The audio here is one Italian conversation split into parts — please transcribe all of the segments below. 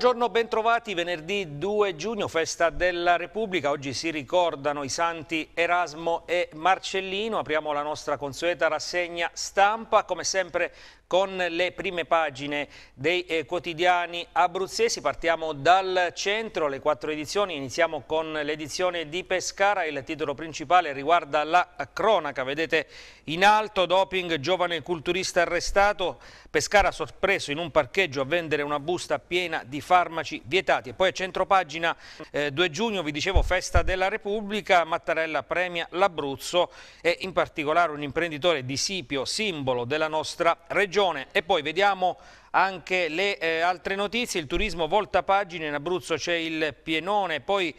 Buongiorno, bentrovati. Venerdì 2 giugno, festa della Repubblica. Oggi si ricordano i santi Erasmo e Marcellino. Apriamo la nostra consueta rassegna stampa, come sempre con le prime pagine dei eh, quotidiani abruzzesi. Partiamo dal centro, le quattro edizioni. Iniziamo con l'edizione di Pescara. Il titolo principale riguarda la cronaca. Vedete in alto doping, giovane culturista arrestato. Pescara sorpreso in un parcheggio a vendere una busta piena di farmaci vietati. E poi a centropagina eh, 2 giugno, vi dicevo, festa della Repubblica. Mattarella premia l'Abruzzo e in particolare un imprenditore di Sipio, simbolo della nostra regione regione. E poi vediamo anche le eh, altre notizie, il turismo volta pagina, in Abruzzo c'è il pienone, poi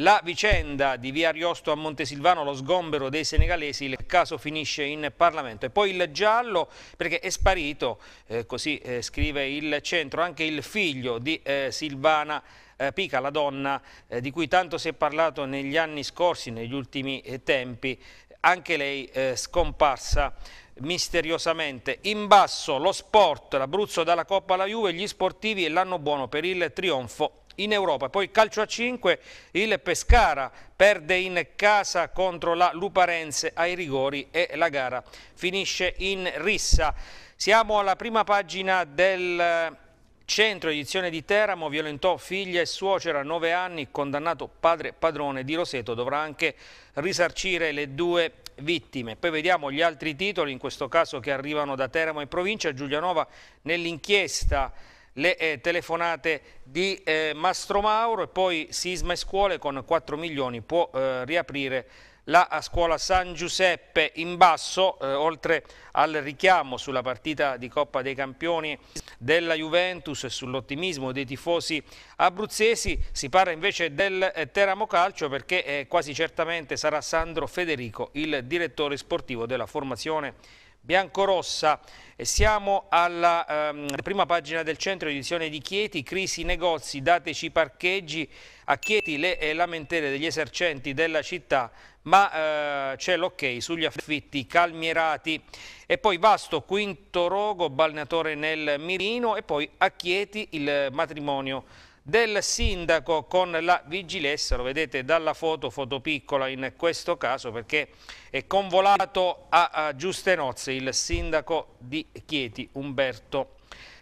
la vicenda di via Ariosto a Montesilvano, lo sgombero dei senegalesi, il caso finisce in Parlamento. E poi il giallo perché è sparito, eh, così eh, scrive il centro, anche il figlio di eh, Silvana eh, Pica, la donna eh, di cui tanto si è parlato negli anni scorsi, negli ultimi eh, tempi, anche lei scomparsa misteriosamente. In basso lo sport, l'Abruzzo dalla Coppa alla Juve, gli sportivi e l'anno buono per il trionfo in Europa. Poi calcio a 5, il Pescara perde in casa contro la Luparense ai rigori e la gara finisce in rissa. Siamo alla prima pagina del Centro edizione di Teramo violentò figlia e suocera a 9 anni, condannato padre padrone di Roseto, dovrà anche risarcire le due vittime. Poi vediamo gli altri titoli, in questo caso che arrivano da Teramo e provincia, Giulianova nell'inchiesta le eh, telefonate di eh, Mauro e poi Sisma e Scuole con 4 milioni può eh, riaprire la scuola San Giuseppe in basso, eh, oltre al richiamo sulla partita di Coppa dei Campioni della Juventus e sull'ottimismo dei tifosi abruzzesi, si parla invece del eh, Teramo Calcio perché eh, quasi certamente sarà Sandro Federico il direttore sportivo della formazione biancorossa. E siamo alla ehm, prima pagina del centro edizione di Chieti, crisi negozi, dateci parcheggi, a Chieti le eh, lamentele degli esercenti della città ma eh, c'è l'ok sugli affitti calmierati e poi Vasto, Quinto Rogo, balneatore nel Mirino e poi a Chieti il matrimonio del sindaco con la vigilessa, lo vedete dalla foto, foto piccola in questo caso perché è convolato a, a giuste nozze il sindaco di Chieti Umberto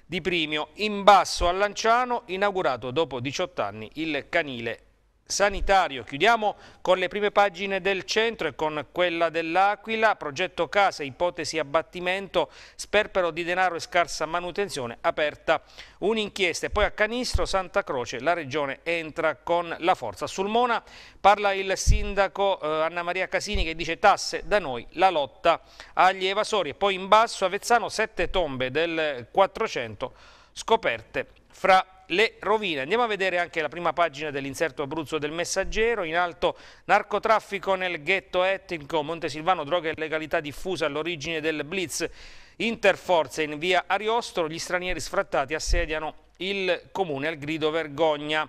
Di Primio. In basso a Lanciano inaugurato dopo 18 anni il canile sanitario. Chiudiamo con le prime pagine del centro e con quella dell'Aquila, progetto casa, ipotesi abbattimento, sperpero di denaro e scarsa manutenzione, aperta un'inchiesta. E Poi a Canistro, Santa Croce, la regione entra con la forza. Sul Mona parla il sindaco eh, Anna Maria Casini che dice tasse da noi, la lotta agli evasori. E poi in basso Avezzano, sette tombe del 400 scoperte fra le rovine. Andiamo a vedere anche la prima pagina dell'inserto Abruzzo del Messaggero, in alto narcotraffico nel ghetto etnico, Montesilvano, droga e legalità diffusa all'origine del blitz Interforze in via Ariostro, gli stranieri sfrattati assediano il comune al grido vergogna.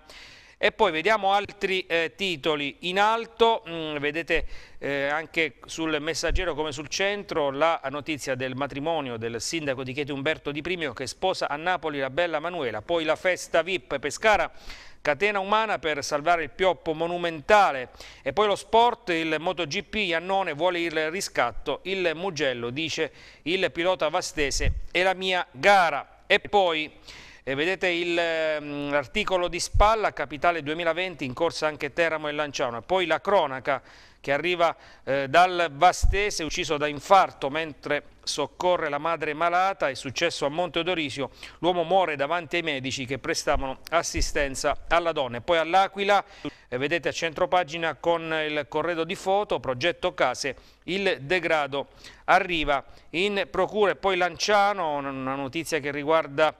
E poi vediamo altri eh, titoli in alto, mh, mm, vedete eh, anche sul messaggero come sul centro la notizia del matrimonio del sindaco di Chieti Umberto Di Primio che sposa a Napoli la bella Manuela, poi la festa VIP Pescara catena umana per salvare il pioppo monumentale e poi lo sport, il MotoGP Iannone vuole il riscatto, il Mugello dice il pilota Vastese è la mia gara e poi e vedete l'articolo ehm, di spalla, Capitale 2020, in corsa anche Teramo e Lanciano. poi la cronaca che arriva eh, dal Vastese, ucciso da infarto mentre soccorre la madre malata, è successo a Monte Odorisio, l'uomo muore davanti ai medici che prestavano assistenza alla donna. poi all'Aquila, eh, vedete a centro pagina con il corredo di foto, progetto case, il degrado arriva in procura e poi Lanciano, una notizia che riguarda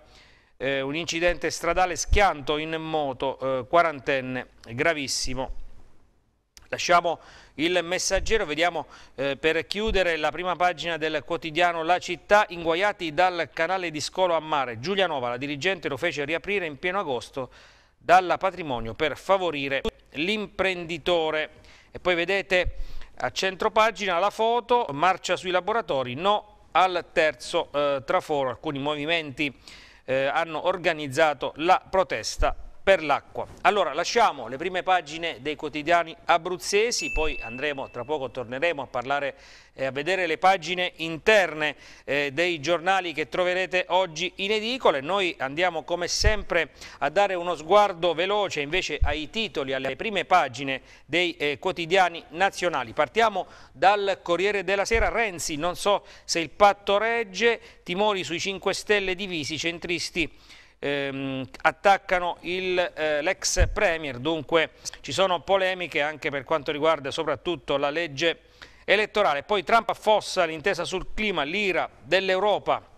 eh, un incidente stradale schianto in moto, eh, quarantenne, gravissimo. Lasciamo il messaggero, vediamo eh, per chiudere la prima pagina del quotidiano La Città, inguaiati dal canale di Scolo a Mare. Giulianova, la dirigente, lo fece riaprire in pieno agosto dalla patrimonio per favorire l'imprenditore. E poi vedete a centro pagina la foto, marcia sui laboratori, no al terzo eh, traforo, alcuni movimenti eh, hanno organizzato la protesta per l'acqua. Allora lasciamo le prime pagine dei quotidiani abruzzesi, poi andremo tra poco, torneremo a parlare e eh, a vedere le pagine interne eh, dei giornali che troverete oggi in edicole. Noi andiamo come sempre a dare uno sguardo veloce invece ai titoli, alle prime pagine dei eh, quotidiani nazionali. Partiamo dal Corriere della Sera, Renzi, non so se il patto regge, timori sui 5 Stelle divisi, centristi ehm, attaccano eh, l'ex eh, Premier, dunque ci sono polemiche anche per quanto riguarda soprattutto la legge elettorale. Poi Trump affossa l'intesa sul clima, l'ira dell'Europa.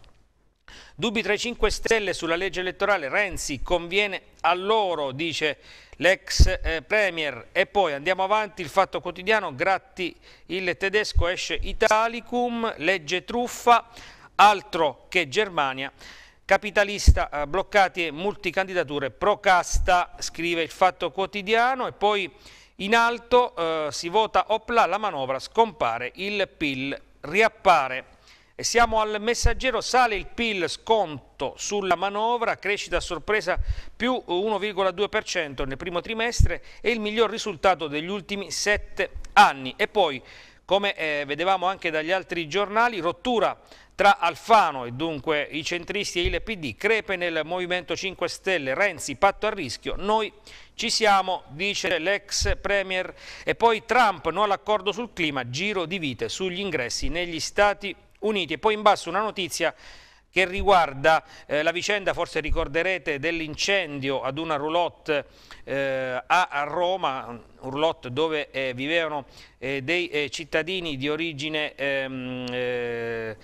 Dubbi tra i 5 Stelle sulla legge elettorale, Renzi conviene a loro, dice l'ex eh, Premier. E poi andiamo avanti, il Fatto Quotidiano, Gratti il tedesco esce Italicum, legge truffa, altro che Germania. Capitalista, eh, e multicandidature, procasta, scrive il Fatto Quotidiano e poi in alto eh, si vota opla la manovra, scompare il PIL, riappare. E siamo al messaggero, sale il PIL sconto sulla manovra, crescita a sorpresa più 1,2% nel primo trimestre e il miglior risultato degli ultimi sette anni. E poi come eh, vedevamo anche dagli altri giornali, rottura tra Alfano e dunque i centristi e il PD, crepe nel Movimento 5 Stelle, Renzi, patto a rischio, noi ci siamo, dice l'ex Premier, e poi Trump, no all'accordo sul clima, giro di vite sugli ingressi negli Stati Uniti. E poi in basso una notizia che riguarda eh, la vicenda, forse ricorderete, dell'incendio ad una roulotte eh, a Roma, un roulotte dove eh, vivevano eh, dei eh, cittadini di origine ehm, eh,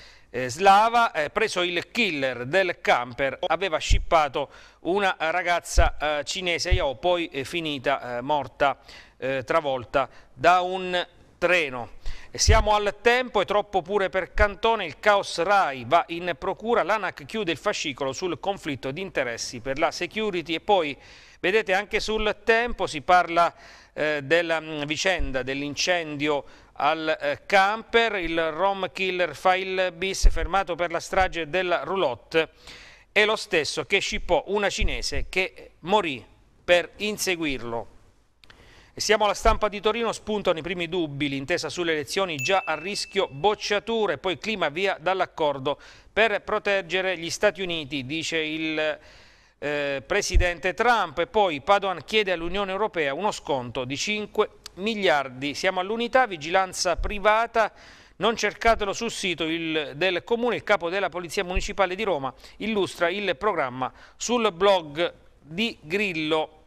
slava, preso il killer del camper, aveva scippato una ragazza cinese, Yao, oh, poi finita morta travolta da un treno. Siamo al tempo, è troppo pure per Cantone, il caos RAI va in procura, l'ANAC chiude il fascicolo sul conflitto di interessi per la security e poi vedete anche sul tempo si parla eh, della mm, vicenda dell'incendio al eh, camper, il rom killer fa il bis fermato per la strage della roulotte e lo stesso che scippò una cinese che morì per inseguirlo. E siamo alla stampa di Torino, spuntano i primi dubbi, l'intesa sulle elezioni già a rischio bocciature, poi clima via dall'accordo per proteggere gli Stati Uniti, dice il eh, presidente Trump. E poi Padoan chiede all'Unione Europea uno sconto di 5 miliardi. Siamo all'unità, vigilanza privata, non cercatelo sul sito il, del Comune, il capo della Polizia Municipale di Roma illustra il programma sul blog di Grillo.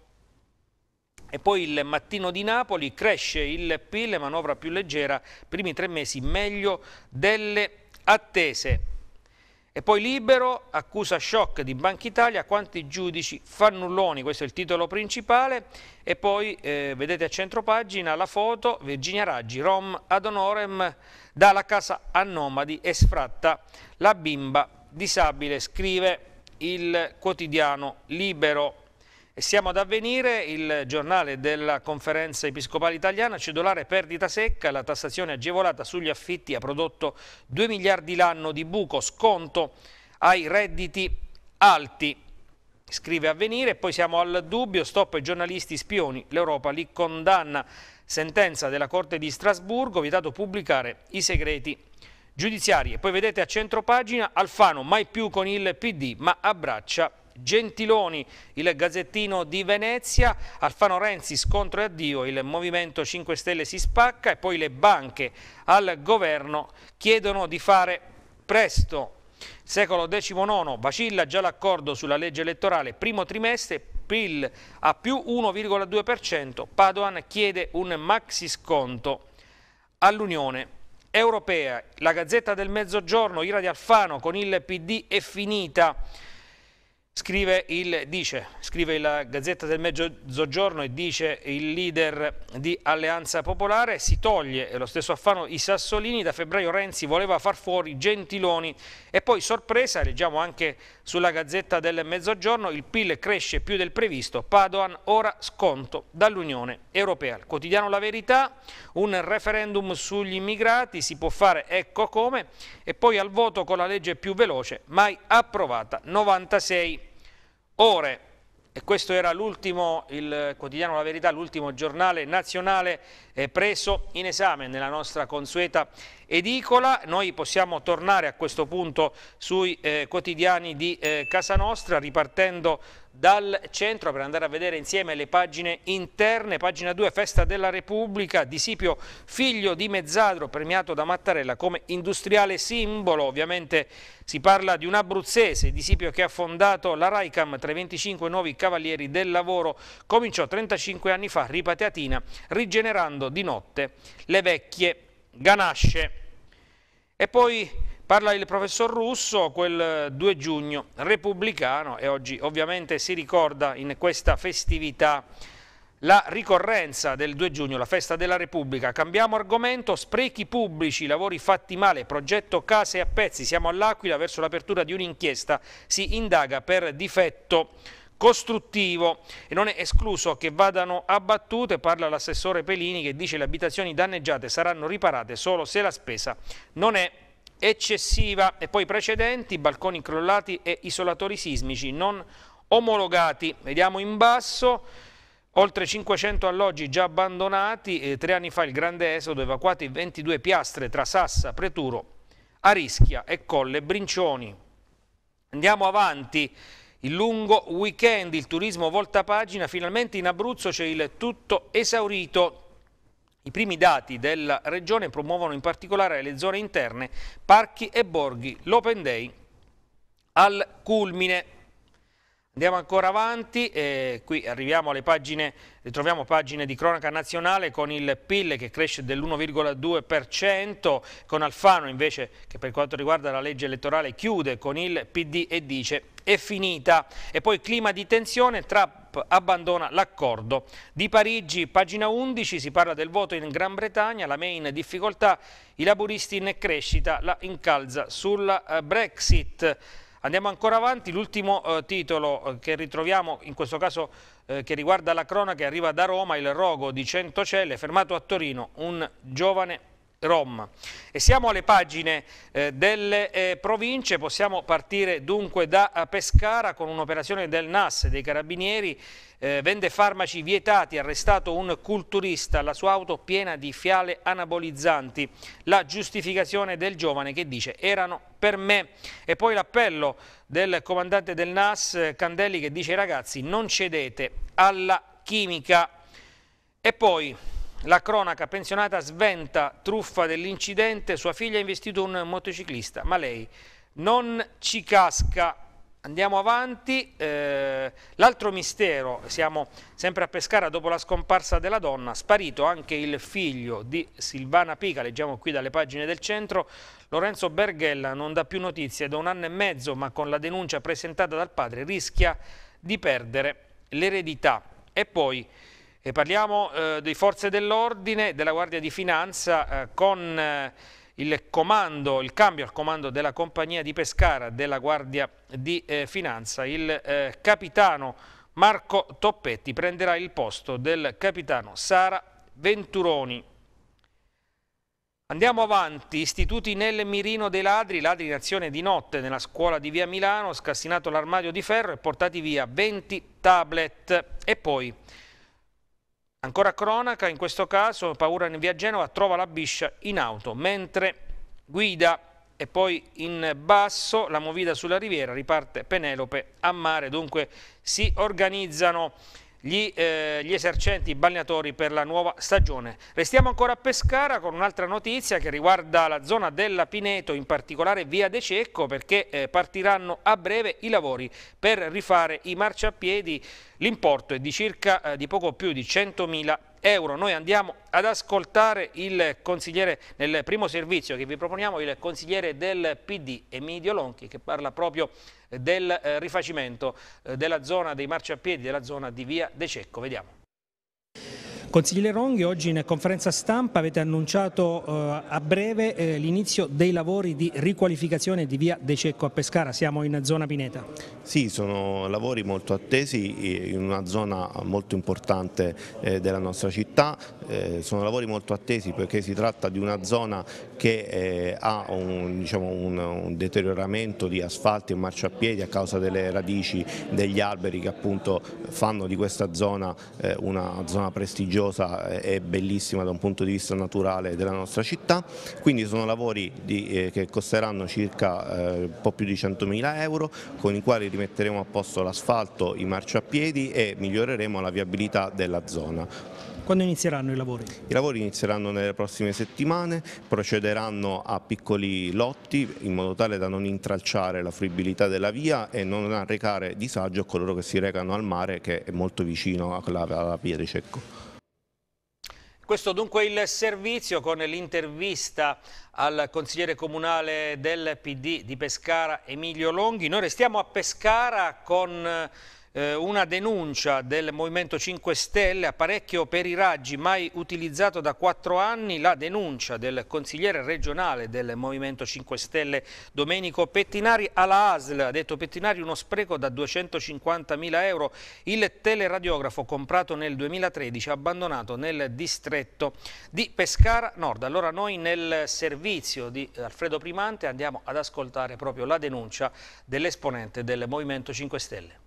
E poi il mattino di Napoli cresce il PIL, manovra più leggera, primi tre mesi meglio delle attese. E poi Libero accusa shock di Banca Italia, quanti giudici fannulloni, questo è il titolo principale. E poi eh, vedete a centro pagina la foto, Virginia Raggi, Rom ad honorem, dalla casa a nomadi e sfratta la bimba disabile, scrive il quotidiano Libero. E siamo ad avvenire, il giornale della conferenza episcopale italiana, cedolare perdita secca, la tassazione agevolata sugli affitti ha prodotto 2 miliardi l'anno di buco, sconto ai redditi alti. Scrive avvenire, poi siamo al dubbio, stop ai giornalisti spioni, l'Europa li condanna, sentenza della Corte di Strasburgo, vietato pubblicare i segreti giudiziari. E poi vedete a centro pagina Alfano, mai più con il PD, ma abbraccia Gentiloni, il Gazzettino di Venezia, Alfano Renzi scontro e addio, il Movimento 5 Stelle si spacca e poi le banche al governo chiedono di fare presto. Secolo XIX, vacilla già l'accordo sulla legge elettorale, primo trimestre, PIL a più 1,2%, Padoan chiede un maxi sconto all'Unione Europea. La Gazzetta del Mezzogiorno, Ira di Alfano con il PD è finita. Scrive il, dice, scrive la Gazzetta del Mezzogiorno e dice il leader di Alleanza Popolare si toglie, e lo stesso Affano, i Sassolini, da febbraio Renzi voleva far fuori Gentiloni e poi sorpresa, leggiamo anche sulla Gazzetta del Mezzogiorno, il PIL cresce più del previsto, Padoan ora sconto dall'Unione Europea. Il quotidiano La Verità, un referendum sugli immigrati, si può fare ecco come, e poi al voto con la legge più veloce, mai approvata, 96 ore, e questo era l'ultimo, il quotidiano La Verità, l'ultimo giornale nazionale eh, preso in esame nella nostra consueta edicola. Noi possiamo tornare a questo punto sui eh, quotidiani di eh, Casa Nostra, ripartendo dal centro per andare a vedere insieme le pagine interne, pagina 2 Festa della Repubblica di Sipio figlio di Mezzadro premiato da Mattarella come industriale simbolo, ovviamente si parla di un abruzzese di Sipio che ha fondato la RAICAM tra i 25 nuovi cavalieri del lavoro, cominciò 35 anni fa ripateatina rigenerando di notte le vecchie ganasce e poi Parla il professor Russo quel 2 eh, giugno repubblicano e oggi ovviamente si ricorda in questa festività la ricorrenza del 2 giugno, la festa della Repubblica. Cambiamo argomento, sprechi pubblici, lavori fatti male, progetto case a pezzi. Siamo all'Aquila verso l'apertura di un'inchiesta, si indaga per difetto costruttivo e non è escluso che vadano abbattute, parla l'assessore Pelini che dice che le abitazioni danneggiate saranno riparate solo se la spesa non è eccessiva e poi precedenti, balconi crollati e isolatori sismici non omologati. Vediamo in basso, oltre 500 alloggi già abbandonati, eh, tre anni fa il grande esodo, evacuati 22 piastre tra Sassa, Preturo, Arischia e Colle Brincioni. Andiamo avanti. Il lungo weekend, il turismo volta pagina, finalmente in Abruzzo c'è il tutto esaurito, i primi dati della regione promuovono in particolare le zone interne, parchi e borghi, l'open day al culmine. Andiamo ancora avanti, eh, qui arriviamo alle pagine, ritroviamo pagine di cronaca nazionale con il PIL che cresce dell'1,2%, con Alfano invece che per quanto riguarda la legge elettorale chiude con il PD e dice è finita. E poi clima di tensione tra abbandona l'accordo. Di Parigi, pagina 11, si parla del voto in Gran Bretagna, la May in difficoltà, i laburisti in crescita, la incalza sulla eh, Brexit. Andiamo ancora avanti, l'ultimo eh, titolo eh, che ritroviamo, in questo caso eh, che riguarda la cronaca, arriva da Roma, il rogo di Centocelle, fermato a Torino, un giovane Roma. E siamo alle pagine eh, delle eh, province, possiamo partire dunque da eh, Pescara con un'operazione del NAS dei Carabinieri, eh, vende farmaci vietati, arrestato un culturista, la sua auto piena di fiale anabolizzanti, la giustificazione del giovane che dice erano per me e poi l'appello del comandante del NAS Candelli che dice ragazzi non cedete alla chimica e poi la cronaca pensionata sventa truffa dell'incidente, sua figlia ha investito un motociclista, ma lei non ci casca. Andiamo avanti, eh, l'altro mistero, siamo sempre a Pescara dopo la scomparsa della donna, sparito anche il figlio di Silvana Pica, leggiamo qui dalle pagine del centro, Lorenzo Berghella non dà più notizie da un anno e mezzo ma con la denuncia presentata dal padre rischia di perdere l'eredità. E poi e parliamo eh, di forze dell'ordine, della Guardia di Finanza eh, con eh, il, comando, il cambio al comando della compagnia di Pescara della Guardia di eh, Finanza. Il eh, capitano Marco Toppetti prenderà il posto del capitano Sara Venturoni. Andiamo avanti, istituti nel mirino dei ladri, ladri in azione di notte nella scuola di via Milano, scassinato l'armadio di ferro e portati via 20 tablet e poi... Ancora cronaca, in questo caso, paura in via Genova, trova la biscia in auto mentre guida e poi in basso la movida sulla riviera, riparte Penelope a mare, dunque si organizzano gli, eh, gli esercenti balneatori per la nuova stagione. Restiamo ancora a Pescara con un'altra notizia che riguarda la zona della Pineto, in particolare via De Cecco, perché eh, partiranno a breve i lavori per rifare i marciapiedi. L'importo è di circa eh, di poco più di 100.000 euro. Noi andiamo ad ascoltare il consigliere nel primo servizio che vi proponiamo, il consigliere del PD Emidio Lonchi che parla proprio di del eh, rifacimento eh, della zona dei marciapiedi, della zona di via De Cecco. Vediamo. Consigliere Ronghi, oggi in conferenza stampa avete annunciato eh, a breve eh, l'inizio dei lavori di riqualificazione di via De Cecco a Pescara, siamo in zona Pineta. Sì, sono lavori molto attesi in una zona molto importante eh, della nostra città, eh, sono lavori molto attesi perché si tratta di una zona che eh, ha un, diciamo, un, un, deterioramento di asfalti e marciapiedi a causa delle radici degli alberi che appunto fanno di questa zona eh, una zona prestigiosa preziosa e bellissima da un punto di vista naturale della nostra città, quindi sono lavori di, eh, che costeranno circa eh, un po' più di 100.000 euro con i quali rimetteremo a posto l'asfalto, i marciapiedi e miglioreremo la viabilità della zona. Quando inizieranno i lavori? I lavori inizieranno nelle prossime settimane, procederanno a piccoli lotti in modo tale da non intralciare la fruibilità della via e non arrecare disagio a coloro che si recano al mare che è molto vicino alla via di Cecco. Questo dunque il servizio con l'intervista al consigliere comunale del PD di Pescara Emilio Longhi. Noi restiamo a Pescara con eh, eh, una denuncia del Movimento 5 Stelle, apparecchio per i raggi mai utilizzato da quattro anni, la denuncia del consigliere regionale del Movimento 5 Stelle Domenico Pettinari alla ASL, ha detto Pettinari uno spreco da 250.000 euro, il teleradiografo comprato nel 2013 abbandonato nel distretto di Pescara Nord. Allora noi nel servizio di Alfredo Primante andiamo ad ascoltare proprio la denuncia dell'esponente del Movimento 5 Stelle.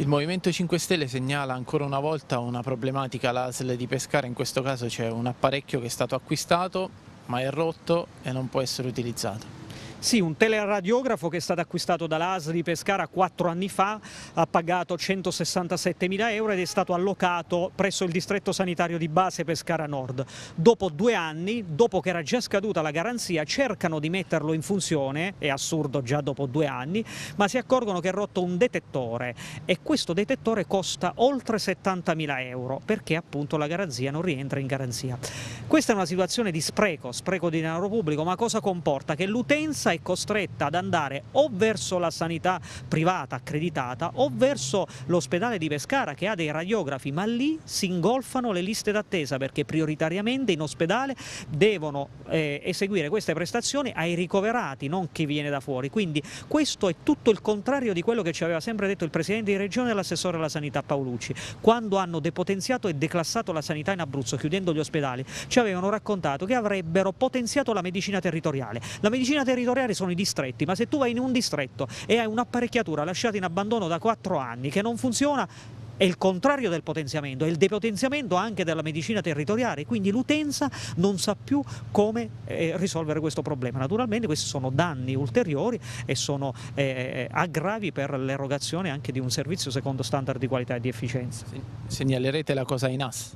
Il Movimento 5 Stelle segnala ancora una volta una problematica all'ASL di Pescara, in questo caso c'è un apparecchio che è stato acquistato ma è rotto e non può essere utilizzato. Sì, un teleradiografo che è stato acquistato dall'ASL di Pescara quattro anni fa, ha pagato 167 mila euro ed è stato allocato presso il distretto sanitario di base Pescara Nord. Dopo due anni, dopo che era già scaduta la garanzia, cercano di metterlo in funzione, è assurdo già dopo due anni, ma si accorgono che è rotto un detettore e questo detettore costa oltre 70 mila euro perché appunto la garanzia non rientra in garanzia. Questa è una situazione di spreco, spreco di denaro pubblico, ma cosa comporta? Che l'utenza utenza è costretta ad andare o verso la sanità privata accreditata o verso l'ospedale di Pescara che ha dei radiografi, ma lì si ingolfano le liste d'attesa perché prioritariamente in ospedale devono eh, eseguire queste prestazioni ai ricoverati, non chi viene da fuori. Quindi questo è tutto il contrario di quello che ci aveva sempre detto il Presidente di Regione e l'assessore alla sanità Paolucci. Quando hanno depotenziato e declassato la sanità in Abruzzo chiudendo gli ospedali ci avevano raccontato che avrebbero potenziato la medicina territoriale. La medicina territoriale laureare sono i distretti, ma se tu vai in un distretto e hai un'apparecchiatura lasciata in abbandono da 4 anni che non funziona, è il contrario del potenziamento, è il depotenziamento anche della medicina territoriale, quindi l'utenza non sa più come eh, risolvere questo problema. Naturalmente questi sono danni ulteriori e sono eh, eh aggravi per l'erogazione anche di un servizio secondo standard di qualità e di efficienza. Segnalerete la cosa in AS?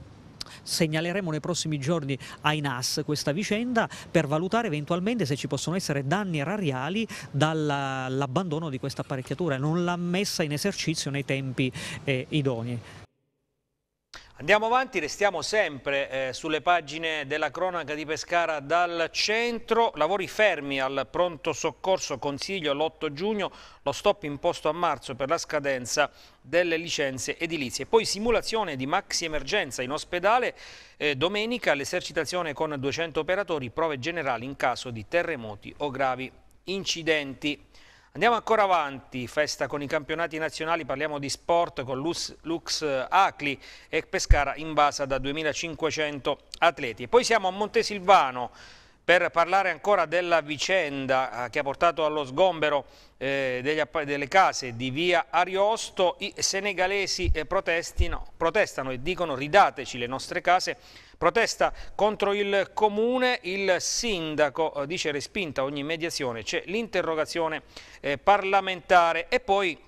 segnaleremo nei prossimi giorni ai NAS questa vicenda per valutare eventualmente se ci possono essere danni erariali dall'abbandono di questa apparecchiatura, non l'ha messa in esercizio nei tempi eh, idonei. Andiamo avanti, restiamo sempre eh, sulle pagine della cronaca di Pescara dal centro, lavori fermi al pronto soccorso consiglio l'8 giugno, lo stop imposto a marzo per la scadenza delle licenze edilizie. Poi simulazione di maxi emergenza in ospedale, eh, domenica l'esercitazione con 200 operatori, prove generali in caso di terremoti o gravi incidenti. Andiamo ancora avanti, festa con i campionati nazionali, parliamo di sport con Lux, Lux Acli e Pescara invasa da 2500 atleti. E poi siamo a Montesilvano, per parlare ancora della vicenda eh, che ha portato allo sgombero eh, delle case di via Ariosto, i senegalesi eh, protestano e dicono ridateci le nostre case, protesta contro il comune, il sindaco eh, dice respinta ogni mediazione, c'è l'interrogazione parlamentare e poi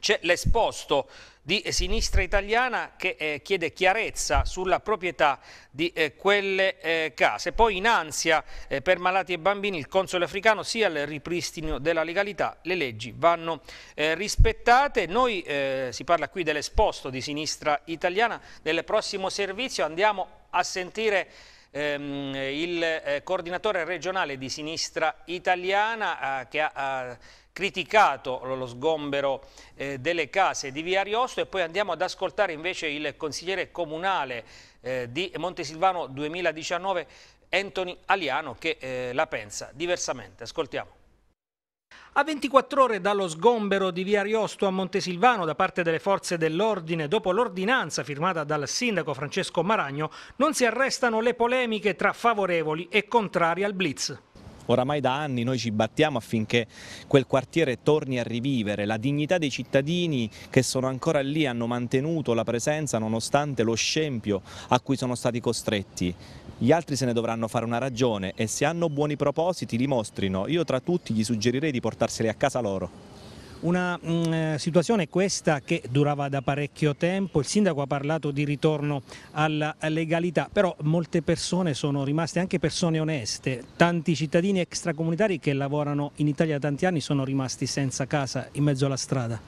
c'è l'esposto di Sinistra Italiana che eh, chiede chiarezza sulla proprietà di eh, quelle eh, case. Poi in ansia eh, per malati e bambini il console africano sia il ripristino della legalità, le leggi vanno eh, rispettate. Noi eh, si parla qui dell'esposto di Sinistra Italiana, del prossimo servizio andiamo a sentire ehm, il coordinatore regionale di Sinistra Italiana che ha criticato lo sgombero eh, delle case di Via Ariosto e poi andiamo ad ascoltare invece il consigliere comunale eh, di Montesilvano 2019 Anthony Aliano che eh, la pensa diversamente. Ascoltiamo. A 24 ore dallo sgombero di via Ariosto a Montesilvano da parte delle forze dell'ordine, dopo l'ordinanza firmata dal sindaco Francesco Maragno, non si arrestano le polemiche tra favorevoli e contrari al blitz. Oramai da anni noi ci battiamo affinché quel quartiere torni a rivivere, la dignità dei cittadini che sono ancora lì hanno mantenuto la presenza nonostante lo scempio a cui sono stati costretti. Gli altri se ne dovranno fare una ragione e se hanno buoni propositi li mostrino, io tra tutti gli suggerirei di portarseli a casa loro. Una mh, mm, eh, situazione questa che durava da parecchio tempo, il sindaco ha parlato di ritorno alla legalità, però molte persone sono rimaste anche persone oneste, tanti cittadini extracomunitari che lavorano in Italia da tanti anni sono rimasti senza casa in mezzo alla strada.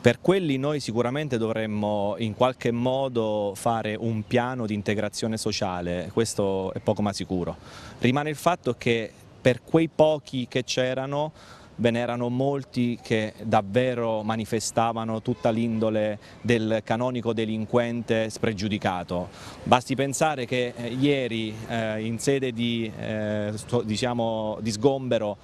Per quelli noi sicuramente dovremmo in qualche modo fare un piano di integrazione sociale, questo è poco ma sicuro. Rimane il fatto che per quei pochi che c'erano ve n'erano molti che davvero manifestavano tutta l'indole del canonico delinquente spregiudicato. Basti pensare che eh, ieri eh, in sede di, eh, diciamo, di sgombero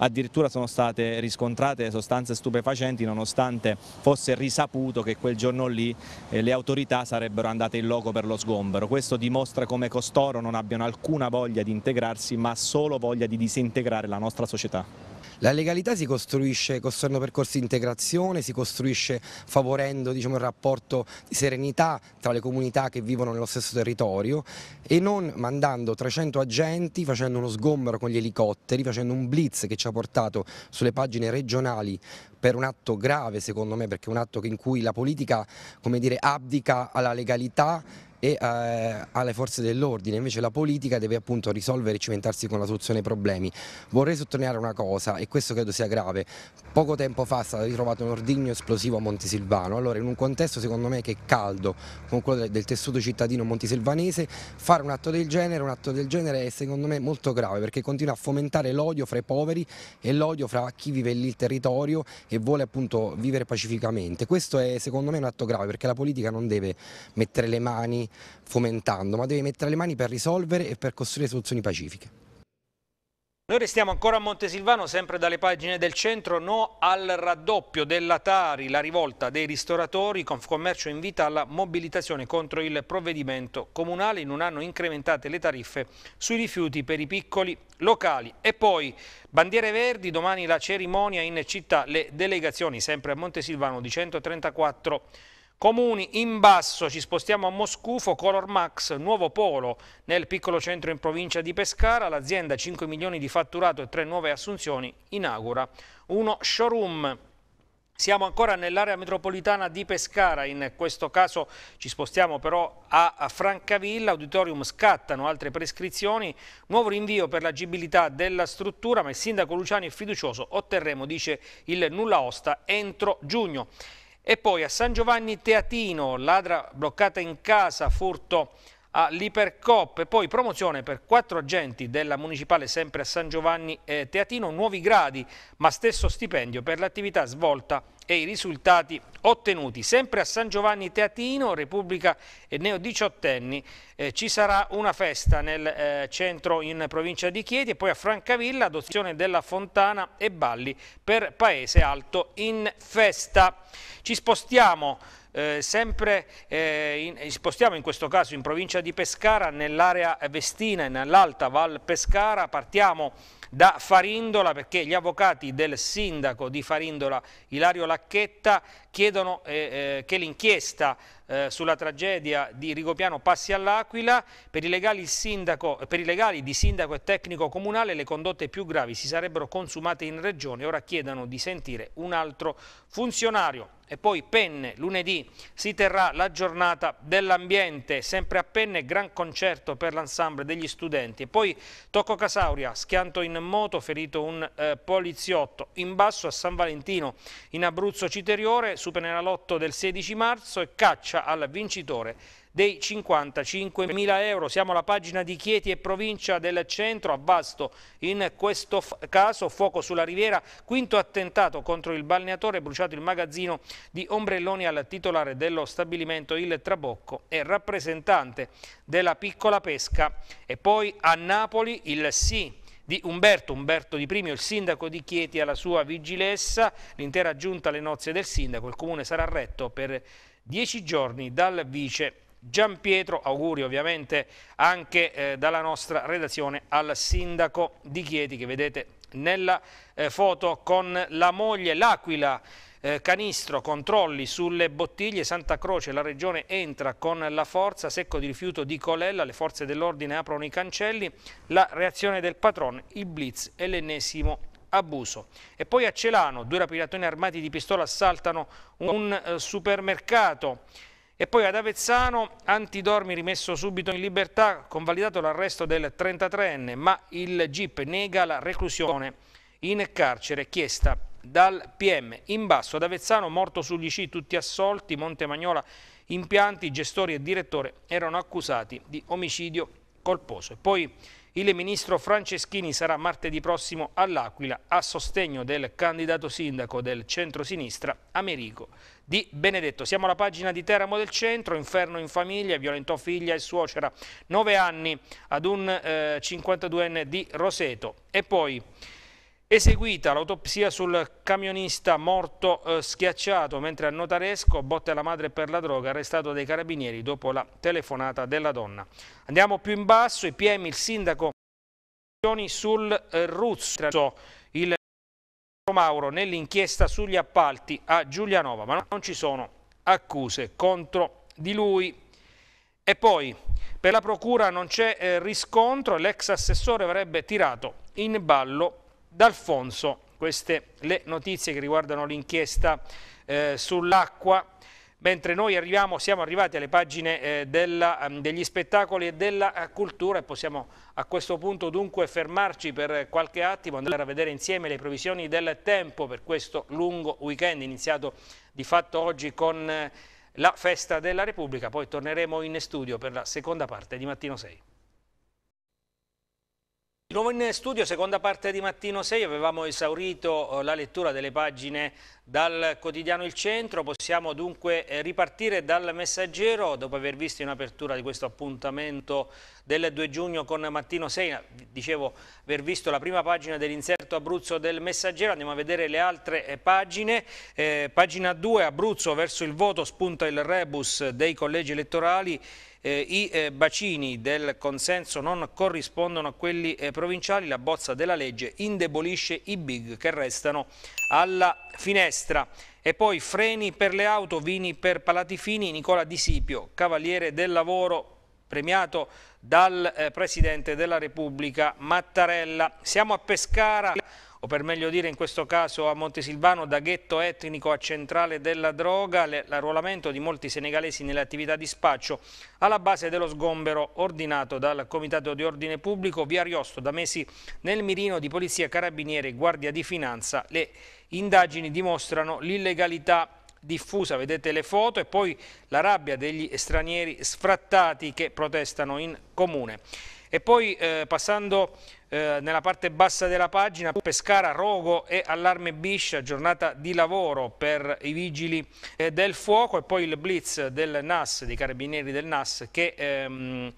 addirittura sono state riscontrate sostanze stupefacenti nonostante fosse risaputo che quel giorno lì eh, le autorità sarebbero andate in loco per lo sgombero. Questo dimostra come costoro non abbiano alcuna voglia di integrarsi ma solo voglia di disintegrare la nostra società. La legalità si costruisce costruendo percorsi di integrazione, si costruisce favorendo diciamo, il rapporto di serenità tra le comunità che vivono nello stesso territorio e non mandando 300 agenti, facendo uno sgombero con gli elicotteri, facendo un blitz che ci ha portato sulle pagine regionali per un atto grave secondo me, perché è un atto in cui la politica come dire, abdica alla legalità e eh, alle forze dell'ordine, invece la politica deve appunto risolvere e cimentarsi con la soluzione ai problemi. Vorrei sottolineare una cosa e questo credo sia grave, poco tempo fa è stato ritrovato un ordigno esplosivo a Montesilvano, allora in un contesto secondo me che è caldo, con quello del, tessuto cittadino montesilvanese, fare un atto del genere, un atto del genere è secondo me molto grave perché continua a fomentare l'odio fra i poveri e l'odio fra chi vive lì il territorio e vuole appunto vivere pacificamente. Questo è secondo me un atto grave perché la politica non deve mettere le mani fomentando, ma devi mettere le mani per risolvere e per costruire soluzioni pacifiche. Noi restiamo ancora a Montesilvano, sempre dalle pagine del centro, no al raddoppio della Tari, la rivolta dei ristoratori, Confcommercio invita alla mobilitazione contro il provvedimento comunale, in un anno incrementate le tariffe sui rifiuti per i piccoli locali. E poi bandiere verdi, domani la cerimonia in città, le delegazioni sempre a Montesilvano di 134 Comuni in basso, ci spostiamo a Moscufo, Color Max, nuovo polo nel piccolo centro in provincia di Pescara, l'azienda 5 milioni di fatturato e 3 nuove assunzioni inaugura uno showroom siamo ancora nell'area metropolitana di Pescara, in questo caso ci spostiamo però a Francavilla, auditorium scattano altre prescrizioni, nuovo rinvio per l'agibilità della struttura, ma il sindaco Luciani è fiducioso, otterremo, dice il nulla osta, entro giugno. E poi a San Giovanni Teatino, ladra bloccata in casa, furto all'Ipercop. E poi promozione per quattro agenti della Municipale sempre a San Giovanni eh, Teatino, nuovi gradi ma stesso stipendio per l'attività svolta e i risultati ottenuti. Sempre a San Giovanni Teatino, Repubblica e Neo 18 enni eh, ci sarà una festa nel eh, centro in provincia di Chieti e poi a Francavilla adozione della fontana e balli per Paese Alto in festa. Ci spostiamo eh, sempre eh, in, eh, spostiamo in questo caso in provincia di Pescara, nell'area Vestina e nell'alta Val Pescara, partiamo da Farindola perché gli avvocati del sindaco di Farindola, Ilario Lacchetta, chiedono eh, eh, che l'inchiesta eh, sulla tragedia di Rigopiano Passi all'Aquila, per, per, i legali di sindaco e tecnico comunale le condotte più gravi si sarebbero consumate in regione, ora chiedono di sentire un altro funzionario. E poi Penne, lunedì si terrà la giornata dell'ambiente, sempre a Penne gran concerto per l'ensemble degli studenti. E poi Tocco Casauria, schianto in moto, ferito un eh, poliziotto. In basso a San Valentino, in Abruzzo Citeriore, Superenalotto del 16 marzo e caccia fiducia al vincitore dei 55.000 euro. Siamo alla pagina di Chieti e provincia del centro, a Vasto in questo caso, fuoco sulla riviera, quinto attentato contro il balneatore, bruciato il magazzino di ombrelloni al titolare dello stabilimento Il Trabocco e rappresentante della piccola pesca. E poi a Napoli il sì di Umberto, Umberto Di Primio, il sindaco di Chieti alla sua vigilessa, l'intera giunta alle nozze del sindaco, il comune sarà retto per dieci giorni dal vice Gian Pietro, auguri ovviamente anche eh, dalla nostra redazione al sindaco di Chieti che vedete nella eh, foto con la moglie L'Aquila. Eh, canistro, controlli sulle bottiglie, Santa Croce, la regione entra con la forza, secco di rifiuto di Colella, le forze dell'ordine aprono i cancelli, la reazione del patron, il blitz è l'ennesimo abuso. E poi a Celano due rapidatori armati di pistola assaltano un eh, supermercato. E poi ad Avezzano, Antidormi rimesso subito in libertà, convalidato l'arresto del 33enne, ma il GIP nega la reclusione in carcere chiesta dal PM. In basso ad Avezzano, morto sugli sci, tutti assolti, Montemagnola impianti, gestori e direttore erano accusati di omicidio colposo. E poi il ministro Franceschini sarà martedì prossimo all'Aquila a sostegno del candidato sindaco del centro-sinistra Americo Di Benedetto. Siamo alla pagina di Teramo del Centro, inferno in famiglia, violentò figlia e suocera, 9 anni ad un eh, 52enne di Roseto. E poi... Eseguita l'autopsia sul camionista morto eh, schiacciato mentre a Notaresco botte la madre per la droga arrestato dai carabinieri dopo la telefonata della donna. Andiamo più in basso, i PM, il sindaco sul eh, Ruzzo, il Mauro nell'inchiesta sugli appalti a Giulianova, ma non ci sono accuse contro di lui. E poi per la procura non c'è eh, riscontro, l'ex assessore avrebbe tirato in ballo D'Alfonso. Queste le notizie che riguardano l'inchiesta eh, sull'acqua. Mentre noi arriviamo, siamo arrivati alle pagine eh, della, mm, degli spettacoli e della eh, cultura e possiamo a questo punto dunque fermarci per qualche attimo, andare a vedere insieme le previsioni del tempo per questo lungo weekend iniziato di fatto oggi con... Eh, la festa della Repubblica, poi torneremo in studio per la seconda parte di Mattino 6. Di nuovo in studio, seconda parte di Mattino 6, avevamo esaurito eh, la lettura delle pagine dal quotidiano Il Centro, possiamo dunque eh, ripartire dal messaggero dopo aver visto in apertura di questo appuntamento del 2 giugno con Mattino 6, dicevo aver visto la prima pagina dell'inserto Abruzzo del messaggero, andiamo a vedere le altre eh, pagine, eh, pagina 2 Abruzzo verso il voto spunta il rebus dei collegi elettorali eh, I eh, bacini del consenso non corrispondono a quelli eh, provinciali, la bozza della legge indebolisce i big che restano alla finestra. E poi freni per le auto, vini per Palatifini, Nicola Di Sipio, cavaliere del lavoro premiato dal eh, Presidente della Repubblica Mattarella. Siamo a Pescara o per meglio dire in questo caso a Montesilvano da ghetto etnico a centrale della droga, l'arruolamento di molti senegalesi nelle attività di spaccio alla base dello sgombero ordinato dal Comitato di Ordine Pubblico via Ariosto da mesi nel mirino di Polizia Carabiniere e Guardia di Finanza. Le indagini dimostrano l'illegalità diffusa, vedete le foto, e poi la rabbia degli stranieri sfrattati che protestano in comune. E poi eh, passando eh, nella parte bassa della pagina, Pescara, Rogo e Allarme Biscia, giornata di lavoro per i vigili eh, del fuoco e poi il blitz del NAS, dei carabinieri del NAS che... Ehm,